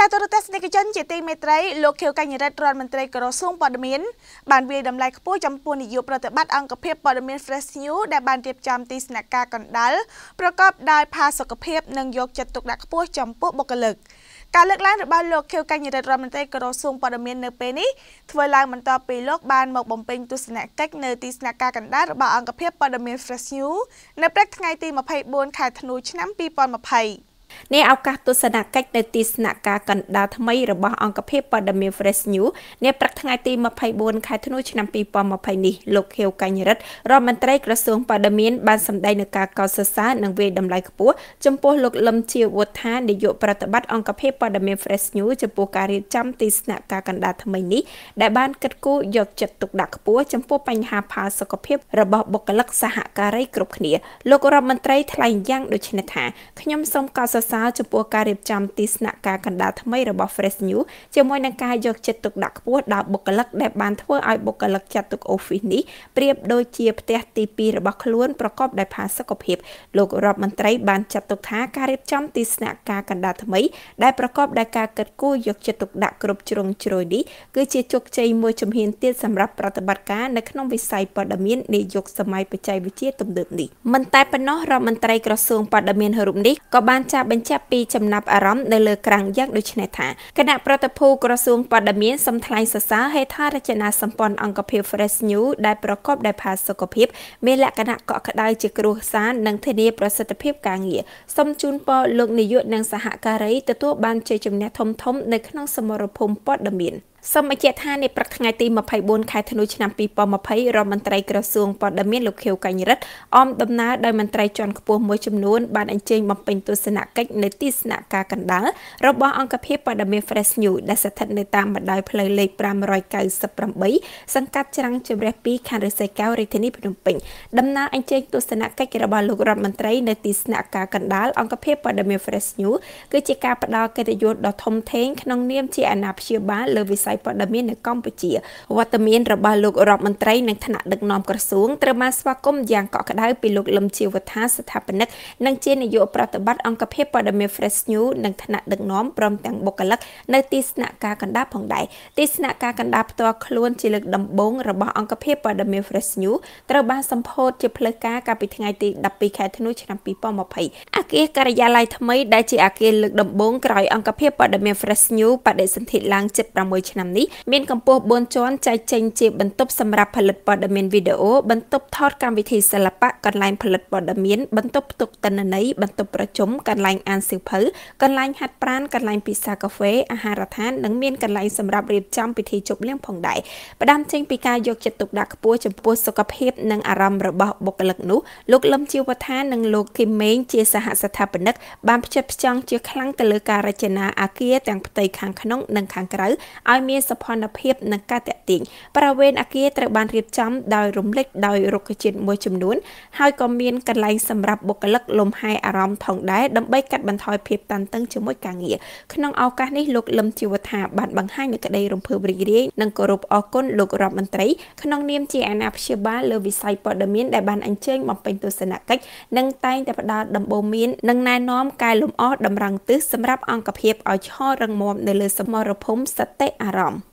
ចាទរទេសនិកជនជាទីមេត្រីលោកខៀវកញ្ញរិទ្ធរដ្ឋមន្ត្រីក្រសួងព័ត៌មានបានវាយតម្លៃខ្ពស់ចំពោះនយោបាយប្រតិបត្តិអង្គភាពព័ត៌មាន Fresh News ដែលបានរៀបចំទីស្នាក់ការកណ្ដាលប្រកបដោយផាសុកភាពនិងយកចិត្តទុកដាក់ខ្ពស់ចំពោះបុគ្គលិកការលើកឡើងរបស់លោកខៀវកញ្ញរិទ្ធរដ្ឋមន្ត្រីក្រសួងព័ត៌មាននៅពេលនេះធ្វើឡើងបន្ទាប់ពីលោកបាន មកបំពេញទស្សនកិច្ចនៅទីស្នាក់ការកណ្ដាលរបស់អង្គភាពព័ត៌មាន Fresh News នៅព្រឹកថ្ងៃទី24ខែធ្នូឆ្នាំ2020អ្នកឱកាសទស្សនកិច្ចនៅទីស្នាក់ការកណ្ដាលថ្មីរបស់អង្គភាពព័ត៌មាន Fresh News នៅព្រឹកថ្ងៃទី24ខែធ្នូឆ្នាំ2020នេះលោកខៀវកញ្ញរិទ្ធរដ្ឋមន្ត្រីក្រសួងព័ត៌មានបានសម្ដែងនឹងការកោតសរសើរនិងវាយតម្លៃខ្ពស់ចំពោះលោកលឹមជាវុធានាយកប្រតិបត្តិអង្គភាពព័ត៌មាន Fresh News ចំពោះការរៀបចំទីស្នាក់ការកណ្ដាលថ្មីនេះដែលបានគិតគូរយកចិត្តទុកដាក់ខ្ពស់ចំពោះបញ្ហាផលសុខភាពរបស់បុគ្គលិកសហការីគ្រប់គ្នាលោករដ្ឋមន្ត្រីថ្លែងយ៉ាងដូចនេះថាខ្ញុំសូមកោតរសើរចំពោះការរៀបចំទីស្នាក់ការកណ្ដាលថ្មីរបស់ Fresh New ជាមួយនឹងការយកចិត្តទុកដាក់ខ្ពស់ដល់បុគ្គលិកដែលបានធ្វើឲ្យបុគ្គលិកចាត់ទុក Office នេះប្រៀបដូចជាផ្ទះទី2របស់ខ្លួនប្រកបដោយផាសុកភាពលោករដ្ឋមន្ត្រីបានចាត់ទុកថាការរៀបចំទីស្នាក់ការកណ្ដាលថ្មីដែលប្រកបដោយការកិត្តគូរយកចិត្តទុកដាក់គ្រប់ជ្រុងជ្រោយនេះគឺជាជោគជ័យមួយជំហានទៀតសម្រាប់ប្រតិបត្តិការនៅក្នុងវិស័យព័ត៌មាននាយកសម័យបច្ចេកវិទ្យាទំនើបនេះមិនតែប៉ុណ្ណោះរដ្ឋមន្ត្រីក្រសួងព័ត៌មានរូបនេះក៏បានចាប់បញ្ជាក់ពីចំណាប់អារម្មណ៍នៅលើក្រាំងយ៉ាងដូចនេះថាគណៈប្រតិភូក្រសួងបដិមានសំថ្លែងសរសើរហេដ្ឋារចនាសម្ព័ន្ធអង្គភាព Fresh New ដែលប្រកបដោយផាសុកភាពមានលក្ខណៈកក់ក្ដៅជាគ្រោះសារនិងធានា ប្រសិទ្ធភាពការងារសូមជូនពរលោកនាយកនិងសហការីទទួលបានជ័យជំនះធំធំ នៅក្នុងសមរភូមិបដិមាន។សូមបញ្ជាក់ថានាព្រឹកថ្ងៃទី24ខែធ្នូឆ្នាំ2020រដ្ឋមន្ត្រីក្រសួងបដិមានលោកខៀវកញ្ញរិទ្ធអមដំណើរដោយមន្ត្រីជាន់ខ្ពស់មួយចំនួនបានអញ្ជើញបំពេញទស្សនកិច្ចនៅទីស្នាក់ការកណ្ដាលរបស់អង្គភាពបដិមាន Fresh New ដែលស្ថិតនៅតាមបណ្ដោយផ្លូវលេខ598សង្កាត់ច្រាំងជម្រះ2ខណ្ឌរិស័យកៅរាជធានីភ្នំពេញដំណើរអញ្ជើញទស្សនកិច្ចរបស់លោករដ្ឋមន្ត្រីនៅទីស្នាក់ការកណ្ដាលអង្គភាពបដិមាន Fresh New គឺជាការផ្ដល់កិត្តិយសដ៏ធំធេងក្នុងនាមជាអាណាព្យាបាលលើវិស័យយព័ត៌មាននៅកម្ពុជាវត្តមានរបស់លោករដ្ឋមន្ត្រីនិងថ្នាក់ដឹកនាំក្រសួងត្រូវបានស្វាគមន៍យ៉ាងកក់ក្ដៅពីលោកលឹមជីវថាស្ថាបនិកនិងជានាយកប្រតិបត្តិអង្គភាពព័ត៌មាន Fresh News និងថ្នាក់ដឹកនាំព្រមទាំងបុគ្គលិកនៅទីស្នាក់ការកណ្ដាលផងដែរទីស្នាក់ការកណ្ដាលផ្ទាល់ខ្លួន ជាលើកដំបូងរបស់អង្គភាពព័ត៌មាន Fresh News ត្រូវបានសម្ពោធជាផ្លូវការកាលពីថ្ងៃទី12ខែធ្នូឆ្នាំ2020អគារការិយាល័យថ្មីដែលជាអគារលើកដំបូងក្រោយអង្គភាពព័ត៌មាន Fresh News បដិសន្ធិឡើង7 6ឆ្នាំឆ្នាំនេះមានកម្ពស់4ជាន់ចែកចេញជាបន្ទប់សម្រាប់ផលិតព័ត៌មានវីដេអូបន្ទប់ថតកម្មវិធីសិល្បៈកន្លែងផលិតព័ត៌មានបន្ទប់ផ្ទុកតន្ន័យបន្ទប់ប្រជុំកន្លែងអានសៀវភៅកន្លែងហាត់ប្រាណកន្លែងពិសាកាហ្វេអាហារដ្ឋាននិងមានកន្លែងសម្រាប់រៀបចំពិធីជប់លៀងផងដែរផ្ដើមចេញពីការយកចិត្តទុកដាក់ខ្ពស់ចំពោះសុខភាពនិងអារម្មណ៍របស់បុគ្គលិកនោះលោកលឹមជីវថានិងលោកគីមេងជាសហស្ថាបនិក បានផ្ចិតផ្ចង់ជាខ្លាំងទៅលើការរចនាអាគារទាំងផ្ទៃខាងក្នុង និងខាងក្រៅឲ្យមានសោភ័ណភាពនិងការតាក់ទាញបរិវេណអគារត្រូវបានរៀបចំដោយរំលេចដោយរុក្ខជាតិមួយចំនួន ហើយក៏មានកន្លែងសម្រាប់បុគ្គលិកលំហែអារម្មណ៍ផងដែរដើម្បីកាត់បន្ថយភាពតានតឹងជាមួយការងារក្នុងឱកាសនេះលោកលឹមជីវថាបានបង្ហាញនូវក្តីរំភើបរីករាយនិងគោរពអរគុណលោករដ្ឋមន្ត្រីក្នុង នាមជាអាណាព្យាបាលលើវិស័យព័ត៌មានដែលបានអញ្ជើញបំពេញទស្សនកិច្ចនិងតែងតែផ្ដល់ដំបូន្មាននិងណែនាំកែលម្អតម្រង់ទិសសម្រាប់អង្គភាពឲ្យឈររឹងមាំនៅលើសមរភូមិសតិអារ Ram.